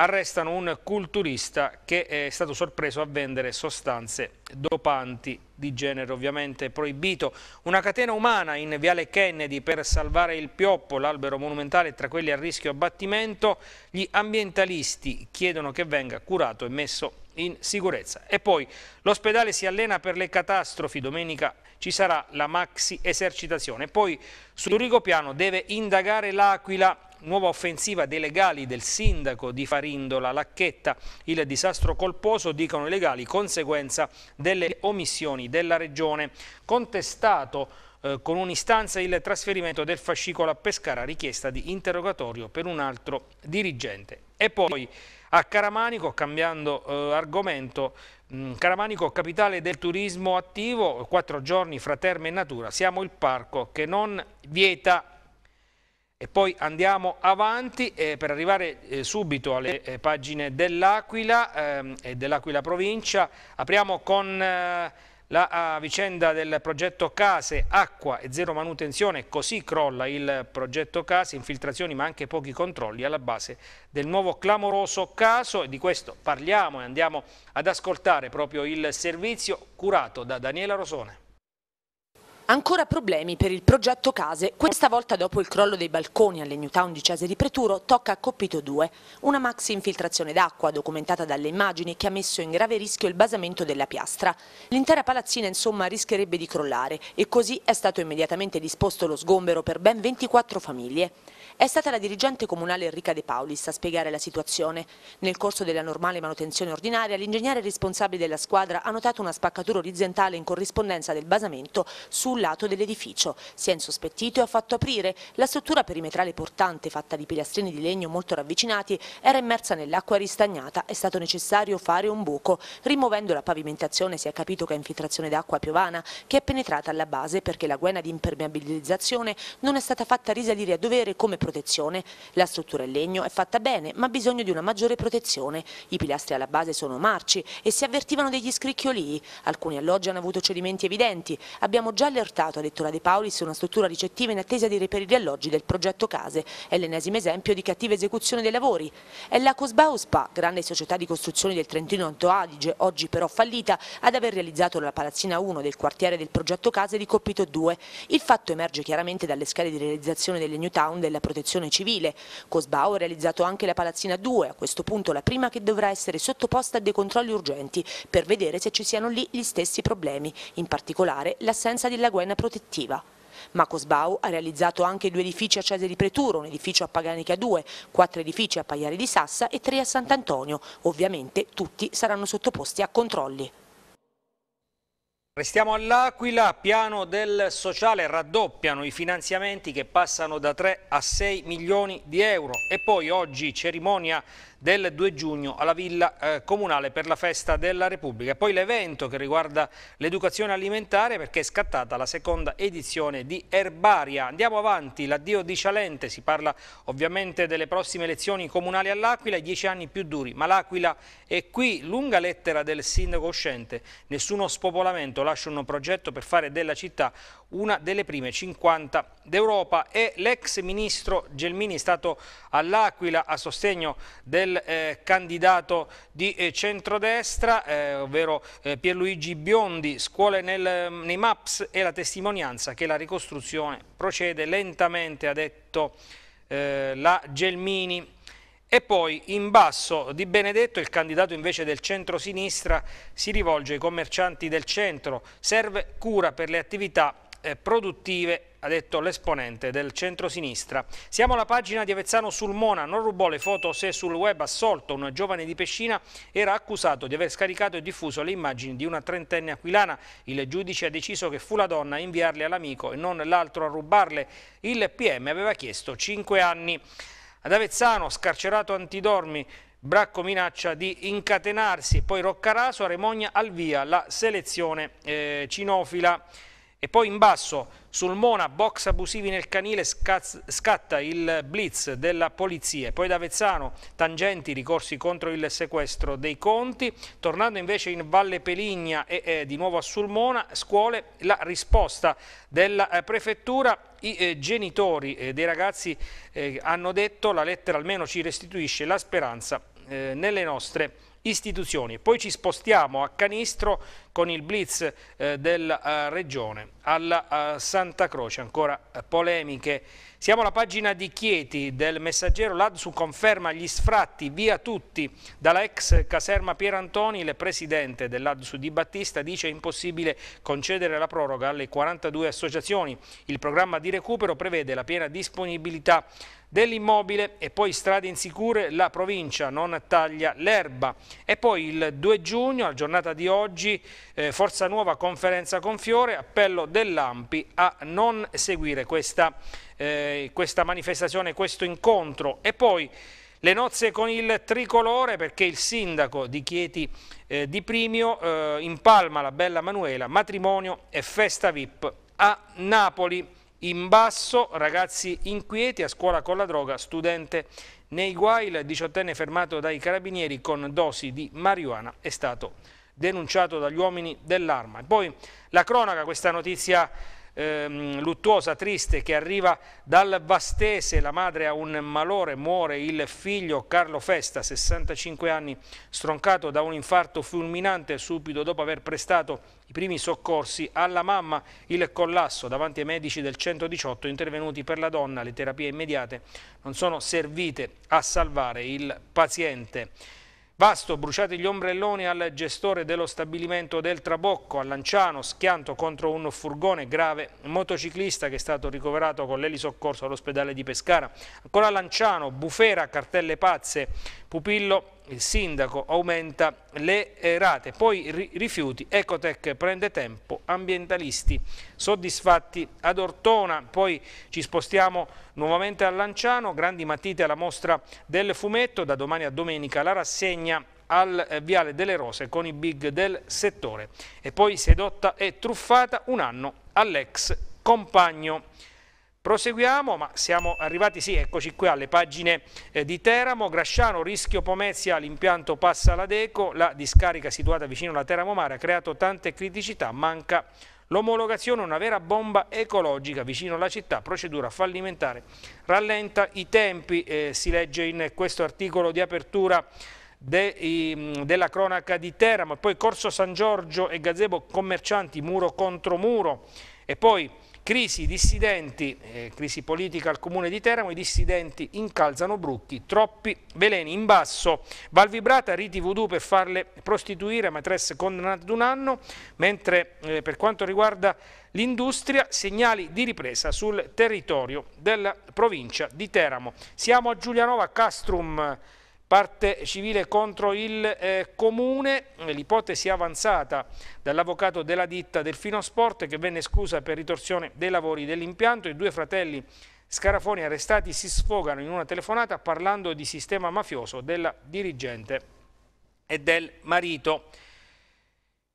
arrestano un culturista che è stato sorpreso a vendere sostanze dopanti di genere ovviamente proibito. Una catena umana in Viale Kennedy per salvare il Pioppo, l'albero monumentale tra quelli a rischio abbattimento. Gli ambientalisti chiedono che venga curato e messo in sicurezza. E poi l'ospedale si allena per le catastrofi, domenica ci sarà la maxi esercitazione. Poi su Rigopiano deve indagare l'Aquila nuova offensiva dei legali del sindaco di Farindola, Lacchetta, il disastro colposo, dicono i legali, conseguenza delle omissioni della regione. Contestato eh, con un'istanza il trasferimento del fascicolo a Pescara, richiesta di interrogatorio per un altro dirigente. E poi a Caramanico, cambiando eh, argomento, mm, Caramanico capitale del turismo attivo, quattro giorni fra terme e natura, siamo il parco che non vieta e poi andiamo avanti eh, per arrivare eh, subito alle eh, pagine dell'Aquila ehm, e dell'Aquila provincia. Apriamo con eh, la uh, vicenda del progetto Case, acqua e zero manutenzione, così crolla il progetto Case, infiltrazioni ma anche pochi controlli alla base del nuovo clamoroso caso e di questo parliamo e andiamo ad ascoltare proprio il servizio curato da Daniela Rosone. Ancora problemi per il progetto case. Questa volta dopo il crollo dei balconi alle Newtown di Cesare Preturo tocca a Coppito 2, una maxi infiltrazione d'acqua documentata dalle immagini che ha messo in grave rischio il basamento della piastra. L'intera palazzina insomma rischierebbe di crollare e così è stato immediatamente disposto lo sgombero per ben 24 famiglie. È stata la dirigente comunale Enrica De Paulis a spiegare la situazione. Nel corso della normale manutenzione ordinaria, l'ingegnere responsabile della squadra ha notato una spaccatura orizzontale in corrispondenza del basamento sul lato dell'edificio. Si è insospettito e ha fatto aprire. La struttura perimetrale portante, fatta di pilastrini di legno molto ravvicinati, era immersa nell'acqua ristagnata. È stato necessario fare un buco. Rimuovendo la pavimentazione si è capito che è infiltrazione d'acqua piovana, che è penetrata alla base perché la guena di impermeabilizzazione non è stata fatta risalire a dovere come progetto protezione. La struttura in legno è fatta bene, ma ha bisogno di una maggiore protezione. I pilastri alla base sono marci e si avvertivano degli scricchiolii. Alcuni alloggi hanno avuto cedimenti evidenti. Abbiamo già allertato a Lettora De Paoli su una struttura ricettiva in attesa di reperire alloggi del progetto Case. È l'ennesimo esempio di cattiva esecuzione dei lavori. È la Cosbauspa, grande società di costruzioni del Trentino Alto Adige, oggi però fallita, ad aver realizzato la palazzina 1 del quartiere del progetto Case di Coppito 2. Il fatto emerge chiaramente dalle scale di realizzazione delle New Town della provincia protezione civile. Cosbao ha realizzato anche la palazzina 2, a questo punto la prima che dovrà essere sottoposta a dei controlli urgenti per vedere se ci siano lì gli stessi problemi, in particolare l'assenza della guaina protettiva. Ma Cosbau ha realizzato anche due edifici a Cese di Preturo, un edificio a Paganica 2, quattro edifici a Pagliari di Sassa e tre a Sant'Antonio. Ovviamente tutti saranno sottoposti a controlli. Restiamo all'Aquila, piano del sociale, raddoppiano i finanziamenti che passano da 3 a 6 milioni di euro e poi oggi cerimonia del 2 giugno alla Villa eh, Comunale per la Festa della Repubblica. Poi l'evento che riguarda l'educazione alimentare perché è scattata la seconda edizione di Erbaria. Andiamo avanti, l'addio di Cialente, si parla ovviamente delle prossime elezioni comunali all'Aquila, i dieci anni più duri, ma l'Aquila è qui, lunga lettera del sindaco uscente, nessuno spopolamento, lascia un progetto per fare della città una delle prime 50 d'Europa e l'ex ministro Gelmini è stato all'Aquila a sostegno del eh, candidato di eh, centrodestra, eh, ovvero eh, Pierluigi Biondi, scuole nel, mm, nei MAPS e la testimonianza che la ricostruzione procede lentamente, ha detto eh, la Gelmini. E poi in basso Di Benedetto, il candidato invece del centro-sinistra, si rivolge ai commercianti del centro. Serve cura per le attività eh, produttive ha detto l'esponente del centro-sinistra. Siamo alla pagina di Avezzano Sulmona, non rubò le foto se sul web assolto un giovane di Pescina era accusato di aver scaricato e diffuso le immagini di una trentenne aquilana. Il giudice ha deciso che fu la donna a inviarle all'amico e non l'altro a rubarle. Il PM aveva chiesto 5 anni. Ad Avezzano, scarcerato Antidormi, Bracco minaccia di incatenarsi, poi Roccaraso, Remogna al via la selezione eh, cinofila. E poi in basso, sul Mona, box abusivi nel canile, scatta il blitz della polizia. E poi da Vezzano, tangenti, ricorsi contro il sequestro dei conti. Tornando invece in Valle Peligna e eh, di nuovo a Sulmona, scuole, la risposta della eh, prefettura. I eh, genitori eh, dei ragazzi eh, hanno detto la lettera almeno ci restituisce la speranza eh, nelle nostre istituzioni. Poi ci spostiamo a Canistro con il blitz eh, della eh, regione alla eh, Santa Croce, ancora eh, polemiche. Siamo alla pagina di Chieti del messaggero L'Adsu conferma gli sfratti via tutti dalla ex caserma Pierantoni, il presidente dell'Adsu di Battista dice impossibile concedere la proroga alle 42 associazioni. Il programma di recupero prevede la piena disponibilità dell'immobile e poi strade insicure, la provincia non taglia l'erba. E poi il 2 giugno, la giornata di oggi, eh, Forza Nuova conferenza con Fiore, appello dell'Ampi a non seguire questa, eh, questa manifestazione, questo incontro. E poi le nozze con il tricolore perché il sindaco di Chieti eh, di Primio eh, impalma la bella Manuela, matrimonio e festa VIP a Napoli in basso, ragazzi inquieti a scuola con la droga, studente nei guai, il diciottenne fermato dai carabinieri con dosi di marijuana è stato denunciato dagli uomini dell'arma. poi la cronaca, questa notizia ehm, luttuosa, triste, che arriva dal Vastese, la madre ha un malore, muore il figlio Carlo Festa, 65 anni, stroncato da un infarto fulminante subito dopo aver prestato i primi soccorsi alla mamma, il collasso davanti ai medici del 118 intervenuti per la donna, le terapie immediate non sono servite a salvare il paziente. Vasto, bruciati gli ombrelloni al gestore dello stabilimento del Trabocco, a Lanciano, schianto contro un furgone grave, motociclista che è stato ricoverato con l'elisoccorso all'ospedale di Pescara. Ancora a Lanciano, bufera, cartelle pazze, pupillo il sindaco aumenta le rate, poi ri rifiuti, Ecotec prende tempo, ambientalisti soddisfatti ad Ortona, poi ci spostiamo nuovamente a Lanciano, grandi matite alla mostra del fumetto, da domani a domenica la rassegna al eh, Viale delle Rose con i big del settore e poi sedotta e truffata un anno all'ex compagno. Proseguiamo, ma siamo arrivati, sì, eccoci qui alle pagine eh, di Teramo, Grasciano, Rischio Pomezia, l'impianto passa alla Deco, la discarica situata vicino alla Teramo Mare ha creato tante criticità, manca l'omologazione, una vera bomba ecologica vicino alla città, procedura fallimentare, rallenta i tempi, eh, si legge in questo articolo di apertura de, i, della cronaca di Teramo, poi Corso San Giorgio e Gazebo commercianti muro contro muro e poi Crisi, dissidenti, eh, crisi politica al comune di Teramo, i dissidenti incalzano Brucchi, troppi veleni in basso, Valvibrata, riti voodoo per farle prostituire, matresse condannate ad un anno, mentre eh, per quanto riguarda l'industria, segnali di ripresa sul territorio della provincia di Teramo. Siamo a Giulianova Castrum parte civile contro il eh, comune, l'ipotesi avanzata dall'avvocato della ditta Delfino Sport che venne esclusa per ritorsione dei lavori dell'impianto, i due fratelli Scarafoni arrestati si sfogano in una telefonata parlando di sistema mafioso della dirigente e del marito.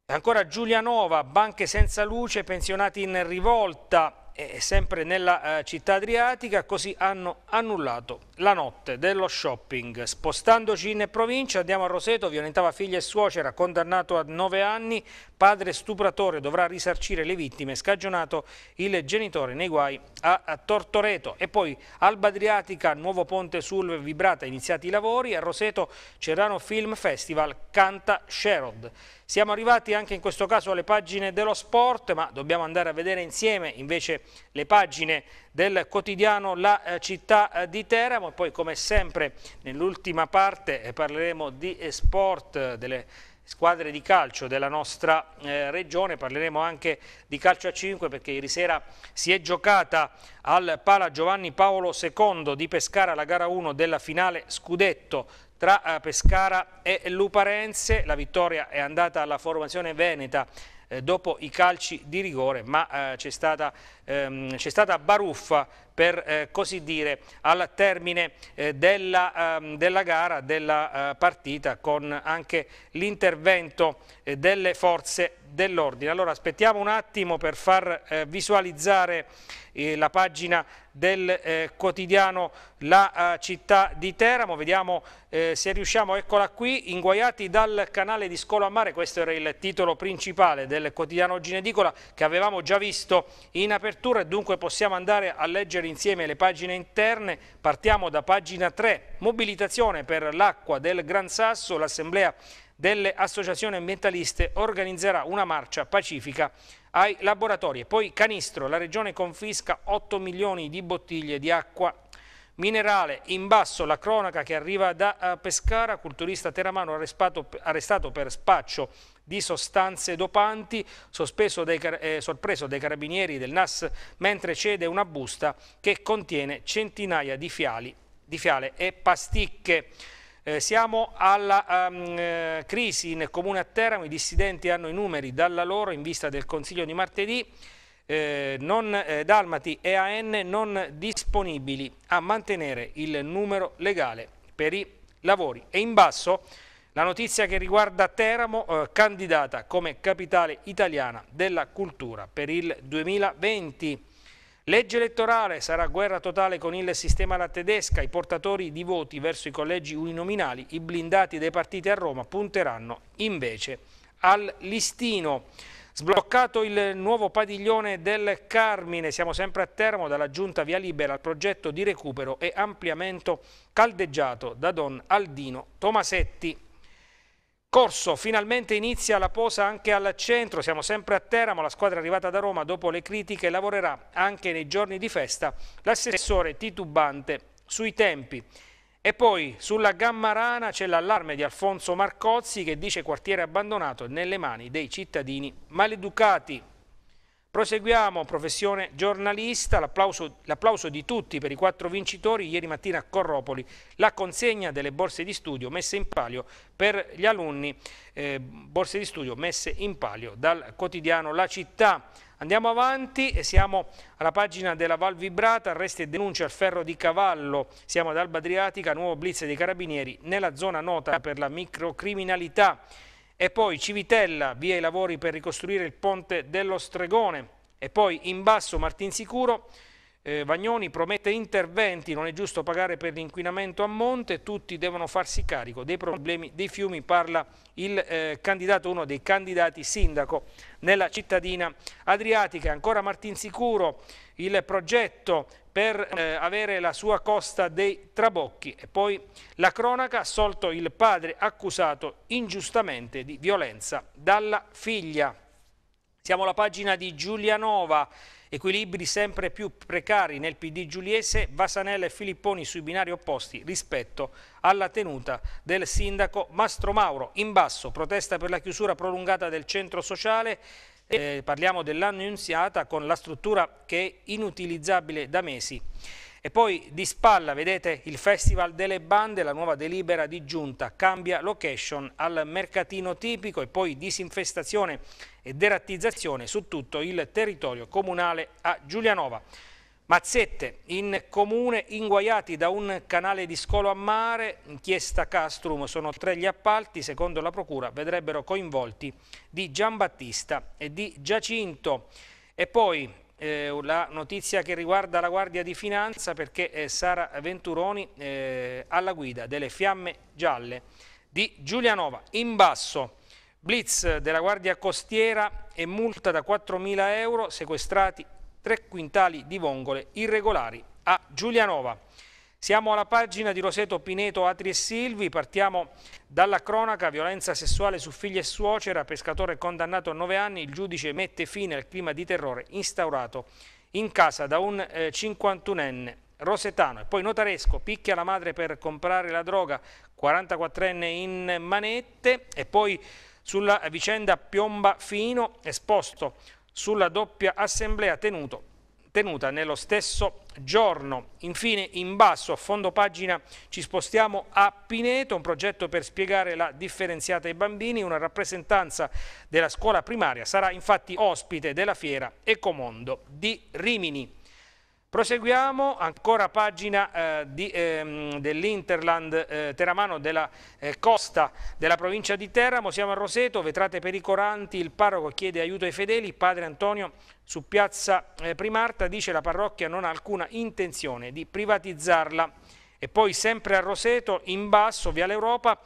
Ancora Giulianova, banche senza luce, pensionati in rivolta, eh, sempre nella eh, città adriatica, così hanno annullato la notte dello shopping. Spostandoci in provincia, andiamo a Roseto, violentava figlia e suocera, condannato a nove anni, padre stupratore, dovrà risarcire le vittime, scagionato il genitore nei guai a, a Tortoreto. E poi Alba Adriatica, nuovo ponte sul Vibrata, iniziati i lavori, a Roseto Cerrano Film Festival, canta Sherrod. Siamo arrivati anche in questo caso alle pagine dello sport, ma dobbiamo andare a vedere insieme invece le pagine del quotidiano La eh, città eh, di Teramo e poi come sempre nell'ultima parte eh, parleremo di sport, delle squadre di calcio della nostra regione, parleremo anche di calcio a 5 perché ieri sera si è giocata al Pala Giovanni Paolo II di Pescara la gara 1 della finale Scudetto tra eh, Pescara e Luparense, la vittoria è andata alla formazione veneta eh, dopo i calci di rigore, ma eh, c'è stata ehm, c'è stata baruffa per eh, così dire al termine eh, della, ehm, della, gara, della eh, partita con anche l'intervento eh, delle forze dell'ordine. Allora aspettiamo un attimo per far eh, visualizzare eh, la pagina del quotidiano La città di Teramo, vediamo se riusciamo, eccola qui, inguaiati dal canale di Scolo a Mare, questo era il titolo principale del quotidiano Ginedicola che avevamo già visto in apertura apertura e dunque possiamo andare a leggere insieme le pagine interne. Partiamo da pagina 3, mobilitazione per l'acqua del Gran Sasso, l'assemblea delle associazioni ambientaliste organizzerà una marcia pacifica ai laboratori. E poi Canistro, la regione confisca 8 milioni di bottiglie di acqua minerale. In basso la cronaca che arriva da eh, Pescara, culturista teramano arrestato per spaccio di sostanze dopanti, dai, eh, sorpreso dai carabinieri del NAS mentre cede una busta che contiene centinaia di, fiali, di fiale e pasticche. Eh, siamo alla um, crisi in Comune a Teramo, i dissidenti hanno i numeri dalla loro in vista del Consiglio di martedì. Eh, non, eh, Dalmati e AN non disponibili a mantenere il numero legale per i lavori. E in basso la notizia che riguarda Teramo, eh, candidata come capitale italiana della cultura per il 2020. Legge elettorale, sarà guerra totale con il sistema alla tedesca, i portatori di voti verso i collegi uninominali, i blindati dei partiti a Roma punteranno invece al listino. Sbloccato il nuovo padiglione del Carmine, siamo sempre a Termo dalla giunta via libera al progetto di recupero e ampliamento caldeggiato da Don Aldino Tomasetti. Corso, finalmente inizia la posa anche al centro, siamo sempre a Teramo, la squadra è arrivata da Roma dopo le critiche lavorerà anche nei giorni di festa, l'assessore titubante sui tempi. E poi sulla gamma rana c'è l'allarme di Alfonso Marcozzi che dice quartiere abbandonato nelle mani dei cittadini maleducati. Proseguiamo, professione giornalista, l'applauso, di tutti per i quattro vincitori, ieri mattina a Corropoli la consegna delle borse di studio messe in palio per gli alunni, eh, borse di studio messe in palio dal quotidiano La Città. Andiamo avanti e siamo alla pagina della Val Vibrata, arresti e denunce al ferro di cavallo, siamo ad Alba Adriatica, nuovo blitz dei carabinieri nella zona nota per la microcriminalità e poi Civitella, via i lavori per ricostruire il ponte dello Stregone e poi in basso Martinsicuro eh, Vagnoni promette interventi, non è giusto pagare per l'inquinamento a monte, tutti devono farsi carico dei problemi dei fiumi, parla il eh, candidato, uno dei candidati sindaco nella cittadina adriatica. Ancora Martin Sicuro, il progetto per eh, avere la sua costa dei Trabocchi e poi la cronaca assolto il padre accusato ingiustamente di violenza dalla figlia. Siamo alla pagina di Giulianova, Equilibri sempre più precari nel PD giuliese, Vasanella e Filipponi sui binari opposti rispetto alla tenuta del sindaco Mastro Mauro. In basso protesta per la chiusura prolungata del centro sociale, eh, parliamo dell'annunziata con la struttura che è inutilizzabile da mesi. E poi di spalla vedete il Festival delle Bande, la nuova delibera di giunta, cambia location al mercatino tipico e poi disinfestazione e derattizzazione su tutto il territorio comunale a Giulianova. Mazzette in comune inguaiati da un canale di scolo a mare, inchiesta Castrum, sono tre gli appalti, secondo la procura vedrebbero coinvolti di Giambattista e di Giacinto. E poi eh, la notizia che riguarda la Guardia di Finanza perché eh, Sara Venturoni eh, alla guida delle Fiamme Gialle di Giulianova. In basso, blitz della Guardia Costiera e multa da 4.000 euro, sequestrati 3 quintali di vongole irregolari a Giulianova. Siamo alla pagina di Roseto Pineto Atri e Silvi, partiamo dalla cronaca, violenza sessuale su figlia e suocera, pescatore condannato a nove anni, il giudice mette fine al clima di terrore instaurato in casa da un eh, 51enne rosetano e poi notaresco, picchia la madre per comprare la droga, 44enne in manette e poi sulla vicenda Piomba Fino, esposto sulla doppia assemblea tenuto tenuta nello stesso giorno. Infine in basso a fondo pagina ci spostiamo a Pineto, un progetto per spiegare la differenziata ai bambini, una rappresentanza della scuola primaria sarà infatti ospite della fiera Ecomondo di Rimini. Proseguiamo ancora pagina eh, ehm, dell'Interland eh, Teramano della eh, costa della provincia di Teramo, siamo a Roseto, vetrate pericolanti, il parroco chiede aiuto ai fedeli, padre Antonio su piazza eh, Primarta dice la parrocchia non ha alcuna intenzione di privatizzarla. E poi sempre a Roseto, in basso, via l'Europa,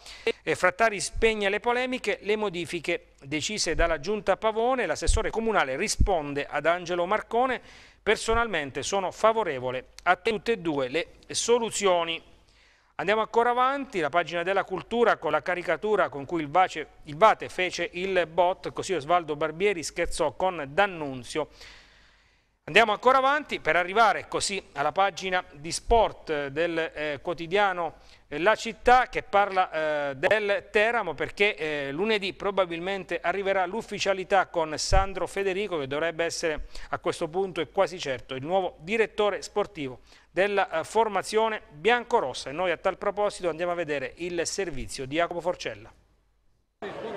eh, Frattari spegne le polemiche, le modifiche decise dalla giunta Pavone, l'assessore comunale risponde ad Angelo Marcone, Personalmente sono favorevole a tutte e due le soluzioni. Andiamo ancora avanti, la pagina della cultura con la caricatura con cui il, Vace, il Vate fece il bot, così Osvaldo Barbieri scherzò con D'Annunzio Andiamo ancora avanti per arrivare così alla pagina di sport eh, del eh, quotidiano eh, La Città che parla eh, del Teramo perché eh, lunedì probabilmente arriverà l'ufficialità con Sandro Federico che dovrebbe essere a questo punto è quasi certo il nuovo direttore sportivo della eh, formazione biancorossa e noi a tal proposito andiamo a vedere il servizio di Jacopo Forcella.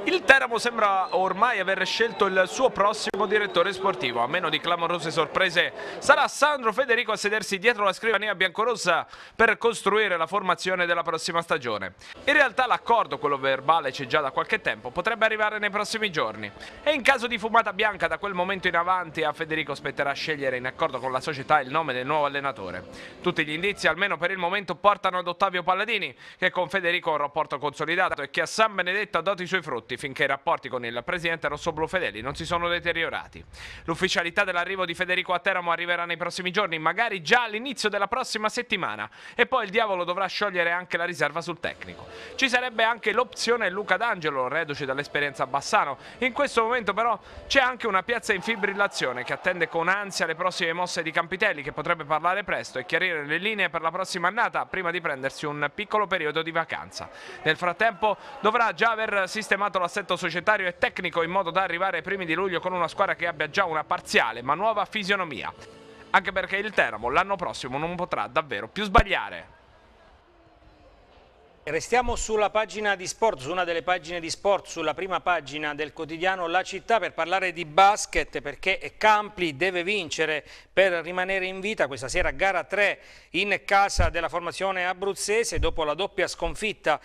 Il Teramo sembra ormai aver scelto il suo prossimo direttore sportivo, a meno di clamorose sorprese sarà Sandro Federico a sedersi dietro la scrivania biancorossa per costruire la formazione della prossima stagione. In realtà l'accordo, quello verbale c'è già da qualche tempo, potrebbe arrivare nei prossimi giorni e in caso di fumata bianca da quel momento in avanti a Federico spetterà scegliere in accordo con la società il nome del nuovo allenatore. Tutti gli indizi, almeno per il momento, portano ad Ottavio Palladini che con Federico ha un rapporto consolidato e che a San Benedetto ha dato i suoi frutti finché i rapporti con il presidente Rossoblu Fedeli non si sono deteriorati. L'ufficialità dell'arrivo di Federico a Teramo arriverà nei prossimi giorni, magari già all'inizio della prossima settimana, e poi il diavolo dovrà sciogliere anche la riserva sul tecnico. Ci sarebbe anche l'opzione Luca D'Angelo, reduce dall'esperienza a Bassano. In questo momento però c'è anche una piazza in fibrillazione che attende con ansia le prossime mosse di Campitelli, che potrebbe parlare presto e chiarire le linee per la prossima annata prima di prendersi un piccolo periodo di vacanza. Nel frattempo dovrà già aver sistemato sistemato l'assetto societario e tecnico in modo da arrivare ai primi di luglio con una squadra che abbia già una parziale ma nuova fisionomia. Anche perché il Teramo l'anno prossimo non potrà davvero più sbagliare. Restiamo sulla pagina di sport, su una delle pagine di sport, sulla prima pagina del quotidiano La Città per parlare di basket perché Campli deve vincere per rimanere in vita questa sera gara 3 in casa della formazione abruzzese dopo la doppia sconfitta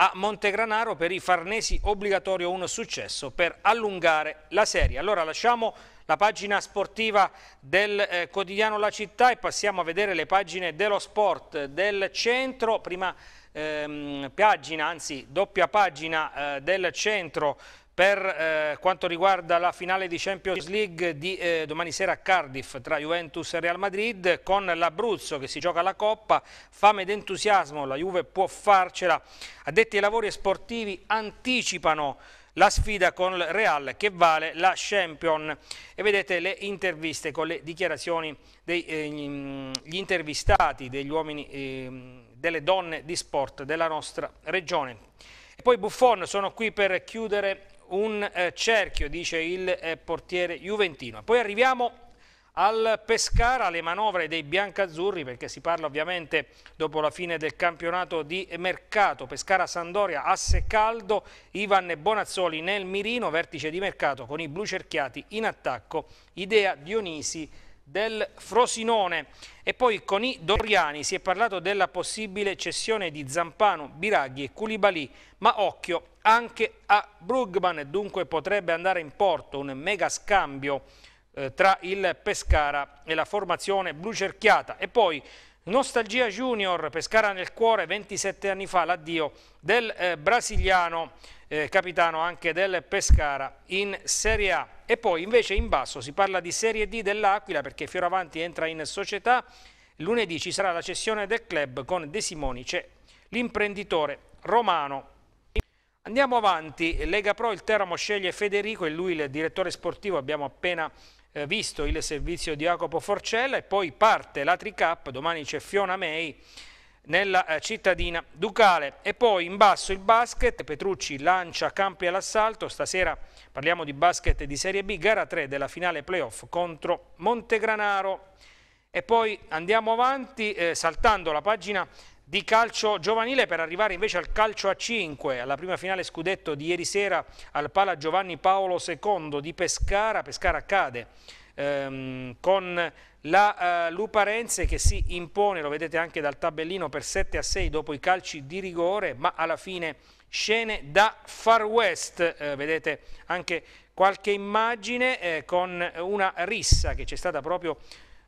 a Montegranaro per i Farnesi obbligatorio uno successo per allungare la serie. Allora lasciamo la pagina sportiva del eh, quotidiano La Città e passiamo a vedere le pagine dello sport del centro. Prima ehm, pagina, anzi doppia pagina eh, del centro per eh, quanto riguarda la finale di Champions League di eh, domani sera a Cardiff tra Juventus e Real Madrid con l'Abruzzo che si gioca la Coppa, fame ed entusiasmo, la Juve può farcela, addetti ai lavori sportivi anticipano la sfida con il Real che vale la Champion e vedete le interviste con le dichiarazioni degli eh, intervistati, degli uomini, eh, delle donne di sport della nostra regione. E poi Buffon sono qui per chiudere un eh, cerchio, dice il eh, portiere juventino. Poi arriviamo al Pescara, alle manovre dei biancazzurri, perché si parla ovviamente dopo la fine del campionato di mercato. Pescara-Sandoria, asse caldo, Ivan Bonazzoli nel mirino, vertice di mercato con i blu cerchiati in attacco, idea Dionisi del Frosinone. E poi con i Doriani si è parlato della possibile cessione di Zampano, Biraghi e Culibali, ma occhio anche a Brugman, dunque potrebbe andare in porto un mega scambio eh, tra il Pescara e la formazione blucerchiata. E poi Nostalgia Junior, Pescara nel cuore, 27 anni fa, l'addio del eh, brasiliano eh, capitano anche del Pescara in Serie A. E poi invece in basso si parla di Serie D dell'Aquila perché Fioravanti entra in società, lunedì ci sarà la cessione del club con De Simoni, c'è l'imprenditore romano. Andiamo avanti, Lega Pro il Teramo sceglie Federico e lui il direttore sportivo, abbiamo appena eh, visto il servizio di Jacopo Forcella e poi parte la Tricap, domani c'è Fiona May nella eh, cittadina ducale. E poi in basso il basket, Petrucci lancia campi all'assalto, stasera parliamo di basket di Serie B, gara 3 della finale playoff contro Montegranaro. E poi andiamo avanti eh, saltando la pagina di calcio giovanile per arrivare invece al calcio a 5, alla prima finale scudetto di ieri sera al Pala Giovanni Paolo II di Pescara. Pescara cade ehm, con la eh, Luparense che si impone, lo vedete anche dal tabellino, per 7 a 6 dopo i calci di rigore, ma alla fine scene da Far West, eh, vedete anche qualche immagine eh, con una rissa che c'è stata proprio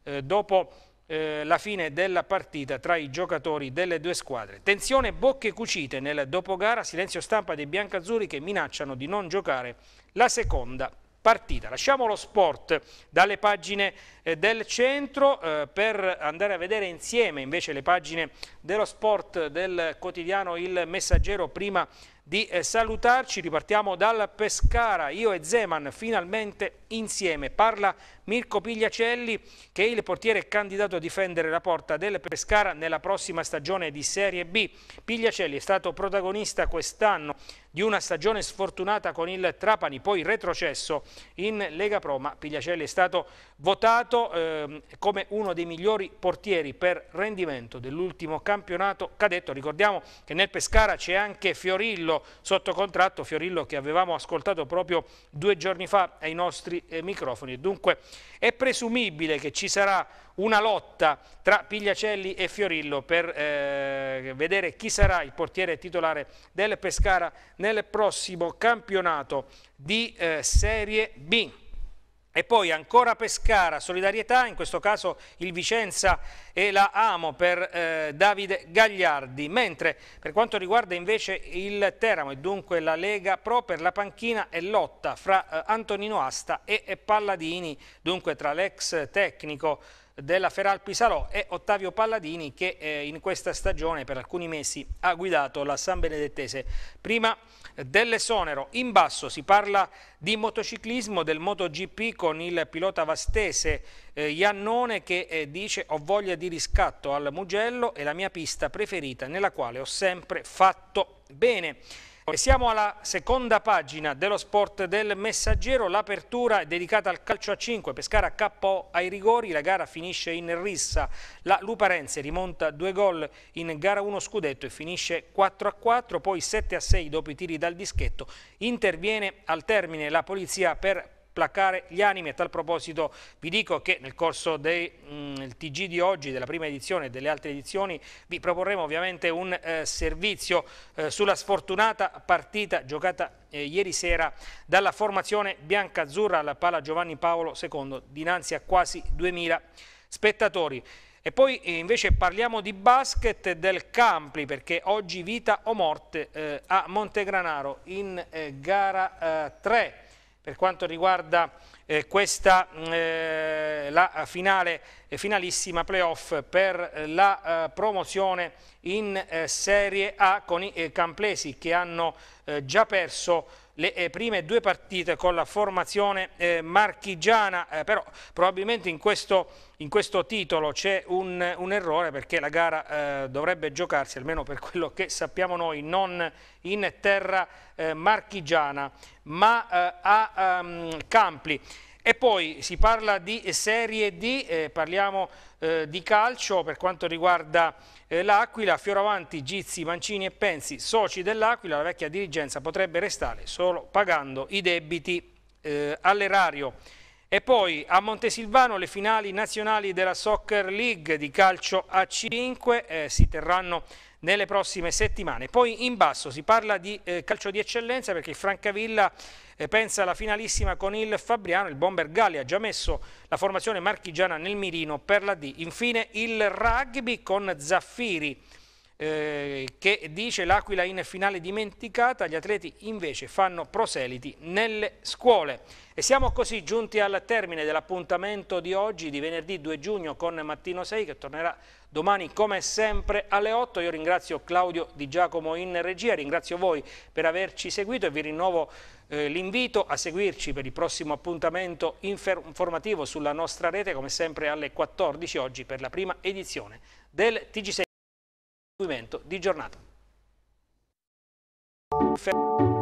eh, dopo eh, la fine della partita tra i giocatori delle due squadre. Tensione bocche cucite nel dopogara, silenzio stampa dei biancazzurri che minacciano di non giocare la seconda partita. Lasciamo lo sport dalle pagine eh, del centro eh, per andare a vedere insieme invece le pagine dello sport del quotidiano Il Messaggero prima di eh, salutarci. Ripartiamo dal Pescara, io e Zeman finalmente insieme. Parla Mirko Pigliacelli che è il portiere candidato a difendere la porta del Pescara nella prossima stagione di Serie B. Pigliacelli è stato protagonista quest'anno di una stagione sfortunata con il Trapani, poi retrocesso in Lega Pro, ma Pigliacelli è stato votato eh, come uno dei migliori portieri per rendimento dell'ultimo campionato cadetto. Ricordiamo che nel Pescara c'è anche Fiorillo sotto contratto, Fiorillo che avevamo ascoltato proprio due giorni fa ai nostri eh, microfoni. Dunque è presumibile che ci sarà una lotta tra Pigliacelli e Fiorillo per eh, vedere chi sarà il portiere titolare del Pescara nel prossimo campionato di eh, Serie B. E poi ancora Pescara, solidarietà, in questo caso il Vicenza e la Amo per eh, Davide Gagliardi, mentre per quanto riguarda invece il Teramo e dunque la Lega Pro per la panchina è lotta fra eh, Antonino Asta e, e Palladini, dunque tra l'ex tecnico della Feral Pisarò e Ottavio Palladini che eh, in questa stagione per alcuni mesi ha guidato la San Benedettese. Prima dell'esonero in basso si parla di motociclismo, del MotoGP con il pilota vastese eh, Iannone che eh, dice ho voglia di riscatto al Mugello è la mia pista preferita nella quale ho sempre fatto bene. E siamo alla seconda pagina dello sport del Messaggero, l'apertura è dedicata al calcio a 5, Pescara capo ai rigori, la gara finisce in rissa, la Luparense rimonta due gol in gara 1 scudetto e finisce 4 a 4, poi 7 a 6 dopo i tiri dal dischetto, interviene al termine la polizia per placare gli animi. A tal proposito vi dico che nel corso del mm, TG di oggi, della prima edizione e delle altre edizioni, vi proporremo ovviamente un eh, servizio eh, sulla sfortunata partita giocata eh, ieri sera dalla formazione bianca-azzurra alla pala Giovanni Paolo II dinanzi a quasi 2000 spettatori. E poi eh, invece parliamo di basket del Campli perché oggi vita o morte eh, a Montegranaro in eh, gara eh, 3 per quanto riguarda eh, questa mm, eh, la finale, eh, finalissima playoff per eh, la eh, promozione in eh, Serie A con i Camplesi che hanno già perso le eh, prime due partite con la formazione eh, marchigiana, eh, però probabilmente in questo in questo titolo c'è un, un, errore perché la gara eh, dovrebbe giocarsi, almeno per quello che sappiamo noi, non in terra eh, marchigiana ma eh, a um, Campli. E poi si parla di Serie D, eh, parliamo eh, di calcio per quanto riguarda eh, l'Aquila, Fioravanti, Gizzi, Mancini e Pensi, soci dell'Aquila, la vecchia dirigenza potrebbe restare solo pagando i debiti eh, all'erario. E poi a Montesilvano le finali nazionali della Soccer League di calcio a 5 eh, si terranno nelle prossime settimane. Poi in basso si parla di eh, calcio di eccellenza perché Francavilla eh, pensa alla finalissima con il Fabriano, il Bomber Galli ha già messo la formazione marchigiana nel mirino per la D. Infine il rugby con Zaffiri eh, che dice l'Aquila in finale dimenticata, gli atleti invece fanno proseliti nelle scuole. E siamo così giunti al termine dell'appuntamento di oggi, di venerdì 2 giugno con Mattino 6 che tornerà domani come sempre alle 8. Io ringrazio Claudio Di Giacomo in regia, ringrazio voi per averci seguito e vi rinnovo eh, l'invito a seguirci per il prossimo appuntamento informativo sulla nostra rete come sempre alle 14 oggi per la prima edizione del TG6 di giornata.